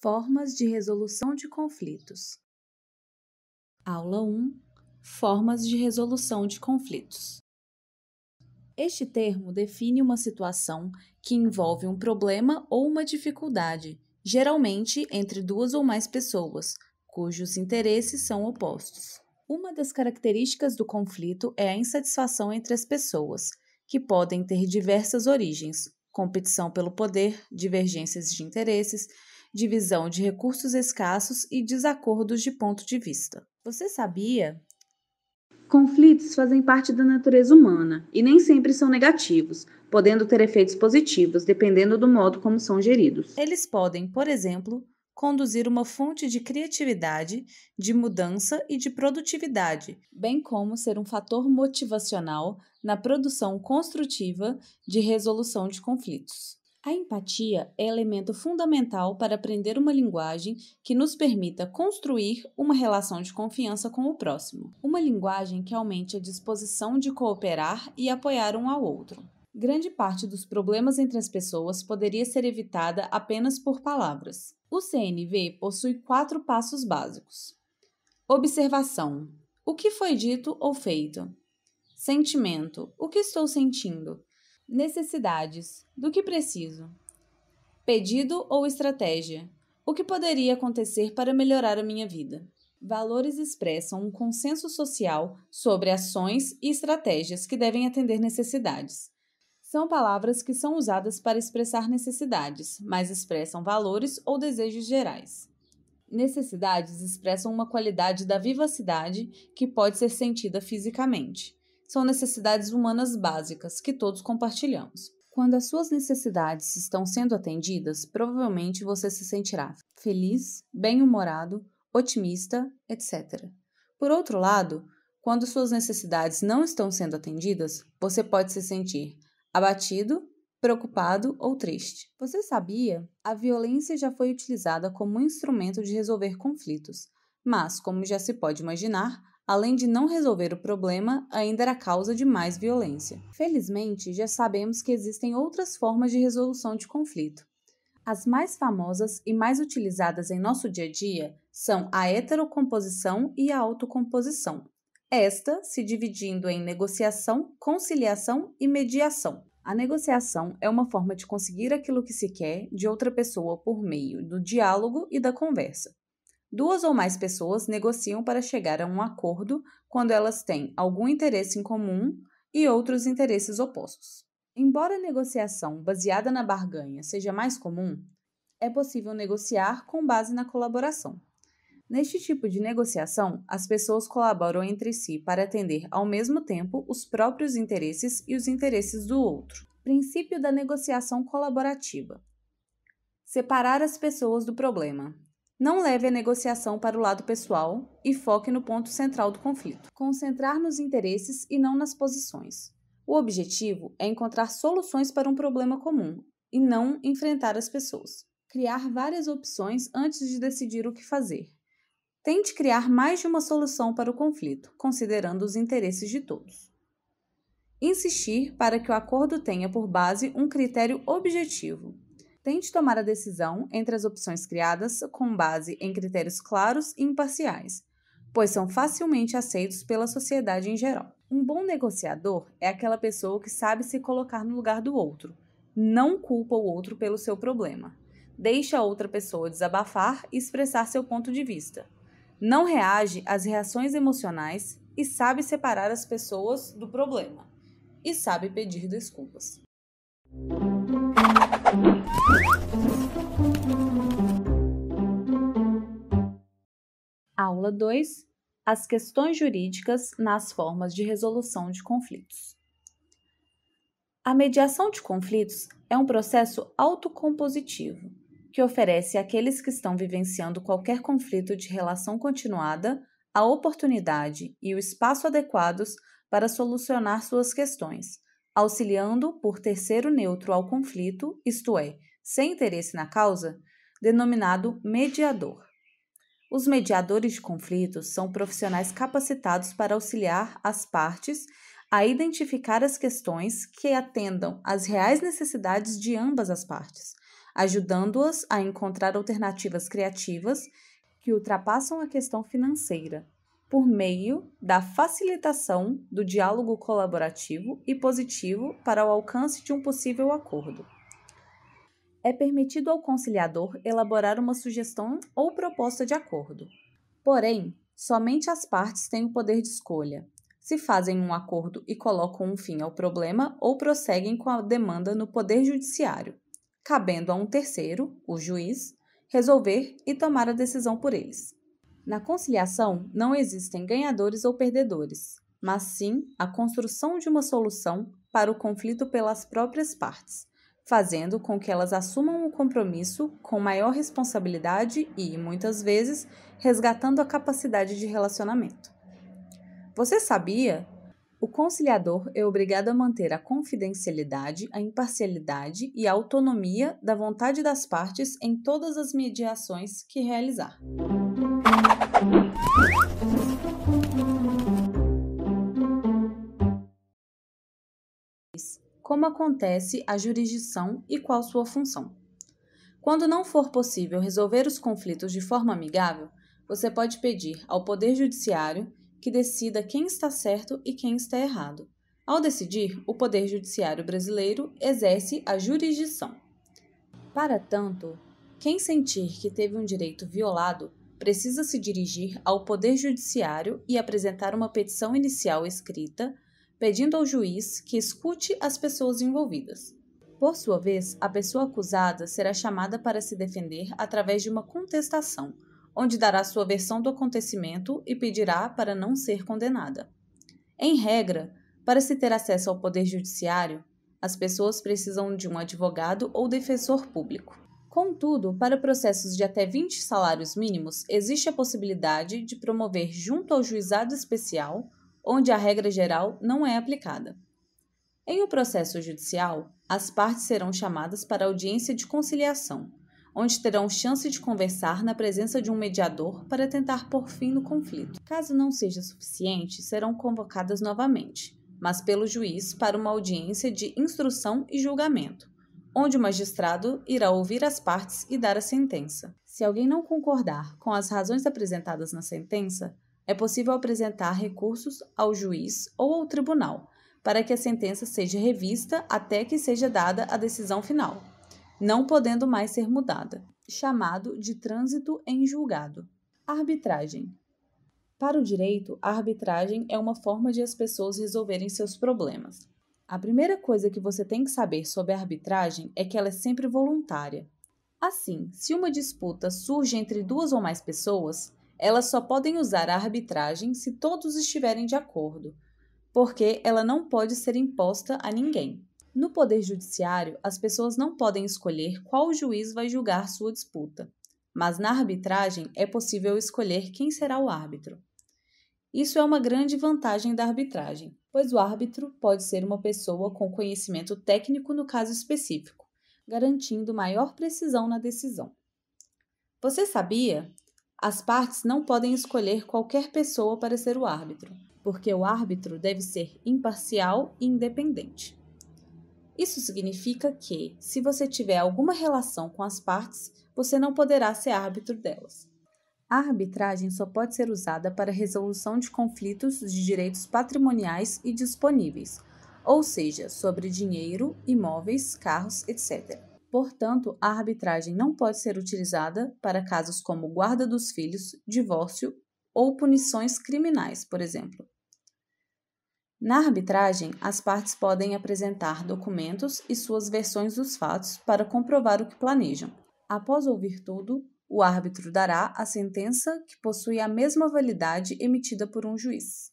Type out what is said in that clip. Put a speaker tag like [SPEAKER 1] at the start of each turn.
[SPEAKER 1] Formas de resolução de conflitos. Aula 1 Formas de resolução de conflitos. Este termo define uma situação que envolve um problema ou uma dificuldade, geralmente entre duas ou mais pessoas, cujos interesses são opostos. Uma das características do conflito é a insatisfação entre as pessoas, que podem ter diversas origens, competição pelo poder, divergências de interesses, divisão de recursos escassos e desacordos de ponto de vista. Você sabia? Conflitos fazem parte da natureza humana e nem sempre são negativos, podendo ter efeitos positivos dependendo do modo como são geridos. Eles podem, por exemplo, conduzir uma fonte de criatividade, de mudança e de produtividade, bem como ser um fator motivacional na produção construtiva de resolução de conflitos. A empatia é elemento fundamental para aprender uma linguagem que nos permita construir uma relação de confiança com o próximo, uma linguagem que aumente a disposição de cooperar e apoiar um ao outro. Grande parte dos problemas entre as pessoas poderia ser evitada apenas por palavras. O CNV possui quatro passos básicos: observação, o que foi dito ou feito, sentimento, o que estou sentindo, necessidades, do que preciso, pedido ou estratégia, o que poderia acontecer para melhorar a minha vida. Valores expressam um consenso social sobre ações e estratégias que devem atender necessidades são palavras que são usadas para expressar necessidades, mas expressam valores ou desejos gerais. Necessidades expressam uma qualidade da vivacidade que pode ser sentida fisicamente. São necessidades humanas básicas que todos compartilhamos. Quando as suas necessidades estão sendo atendidas, provavelmente você se sentirá feliz, bem-humorado, otimista, etc. Por outro lado, quando suas necessidades não estão sendo atendidas, você pode se sentir abatido, preocupado ou triste. Você sabia? A violência já foi utilizada como instrumento de resolver conflitos, mas, como já se pode imaginar, além de não resolver o problema, ainda era causa de mais violência. Felizmente, já sabemos que existem outras formas de resolução de conflito. As mais famosas e mais utilizadas em nosso dia a dia são a heterocomposição e a autocomposição esta se dividindo em negociação, conciliação e mediação. A negociação é uma forma de conseguir aquilo que se quer de outra pessoa por meio do diálogo e da conversa. Duas ou mais pessoas negociam para chegar a um acordo quando elas têm algum interesse em comum e outros interesses opostos. Embora a negociação baseada na barganha seja mais comum, é possível negociar com base na colaboração. Neste tipo de negociação, as pessoas colaboram entre si para atender ao mesmo tempo os próprios interesses e os interesses do outro. Princípio da negociação colaborativa: separar as pessoas do problema. Não leve a negociação para o lado pessoal e foque no ponto central do conflito. Concentrar nos interesses e não nas posições. O objetivo é encontrar soluções para um problema comum e não enfrentar as pessoas. Criar várias opções antes de decidir o que fazer Tente criar mais de uma solução para o conflito, considerando os interesses de todos. Insistir para que o acordo tenha por base um critério objetivo. Tente tomar a decisão entre as opções criadas com base em critérios claros e imparciais, pois são facilmente aceitos pela sociedade em geral. Um bom negociador é aquela pessoa que sabe se colocar no lugar do outro, não culpa o outro pelo seu problema, deixa a outra pessoa desabafar e expressar seu ponto de vista não reage às reações emocionais e sabe separar as pessoas do problema e sabe pedir desculpas. Aula 2: As questões jurídicas nas formas de resolução de conflitos. A mediação de conflitos é um processo autocompositivo que oferece àqueles que estão vivenciando qualquer conflito de relação continuada a oportunidade e o espaço adequados para solucionar suas questões, auxiliando por terceiro neutro ao conflito, isto é, sem interesse na causa, denominado mediador. Os mediadores de conflitos são profissionais capacitados para auxiliar as partes a identificar as questões que atendam às reais necessidades de ambas as partes, ajudando-as a encontrar alternativas criativas que ultrapassam a questão financeira, por meio da facilitação do diálogo colaborativo e positivo para o alcance de um possível acordo. É permitido ao conciliador elaborar uma sugestão ou proposta de acordo. Porém, somente as partes têm o poder de escolha, se fazem um acordo e colocam um fim ao problema ou prosseguem com a demanda no Poder Judiciário cabendo a um terceiro, o juiz, resolver e tomar a decisão por eles. Na conciliação, não existem ganhadores ou perdedores, mas sim a construção de uma solução para o conflito pelas próprias partes, fazendo com que elas assumam o um compromisso com maior responsabilidade e, muitas vezes, resgatando a capacidade de relacionamento. Você sabia o conciliador é obrigado a manter a confidencialidade, a imparcialidade e a autonomia da vontade das partes em todas as mediações que realizar. Como acontece a jurisdição e qual sua função? Quando não for possível resolver os conflitos de forma amigável, você pode pedir ao Poder Judiciário que decida quem está certo e quem está errado. Ao decidir, o Poder Judiciário brasileiro exerce a jurisdição. Para tanto, quem sentir que teve um direito violado precisa se dirigir ao Poder Judiciário e apresentar uma petição inicial escrita, pedindo ao juiz que escute as pessoas envolvidas. Por sua vez, a pessoa acusada será chamada para se defender através de uma contestação, onde dará sua versão do acontecimento e pedirá para não ser condenada. Em regra, para se ter acesso ao Poder Judiciário, as pessoas precisam de um advogado ou defensor público. Contudo, para processos de até 20 salários mínimos, existe a possibilidade de promover junto ao juizado especial, onde a regra geral não é aplicada. Em um processo judicial, as partes serão chamadas para audiência de conciliação, onde terão chance de conversar na presença de um mediador para tentar pôr fim no conflito. Caso não seja suficiente, serão convocadas novamente, mas pelo juiz para uma audiência de instrução e julgamento, onde o magistrado irá ouvir as partes e dar a sentença. Se alguém não concordar com as razões apresentadas na sentença, é possível apresentar recursos ao juiz ou ao tribunal para que a sentença seja revista até que seja dada a decisão final não podendo mais ser mudada, chamado de trânsito em julgado. Arbitragem. Para o direito, a arbitragem é uma forma de as pessoas resolverem seus problemas. A primeira coisa que você tem que saber sobre a arbitragem é que ela é sempre voluntária. Assim, se uma disputa surge entre duas ou mais pessoas, elas só podem usar a arbitragem se todos estiverem de acordo, porque ela não pode ser imposta a ninguém. No Poder Judiciário, as pessoas não podem escolher qual juiz vai julgar sua disputa, mas na arbitragem é possível escolher quem será o árbitro. Isso é uma grande vantagem da arbitragem, pois o árbitro pode ser uma pessoa com conhecimento técnico no caso específico, garantindo maior precisão na decisão. Você sabia? As partes não podem escolher qualquer pessoa para ser o árbitro, porque o árbitro deve ser imparcial e independente. Isso significa que, se você tiver alguma relação com as partes, você não poderá ser árbitro delas. A arbitragem só pode ser usada para resolução de conflitos de direitos patrimoniais e disponíveis, ou seja, sobre dinheiro, imóveis, carros, etc. Portanto, a arbitragem não pode ser utilizada para casos como guarda dos filhos, divórcio ou punições criminais, por exemplo. Na arbitragem, as partes podem apresentar documentos e suas versões dos fatos para comprovar o que planejam. Após ouvir tudo, o árbitro dará a sentença que possui a mesma validade emitida por um juiz.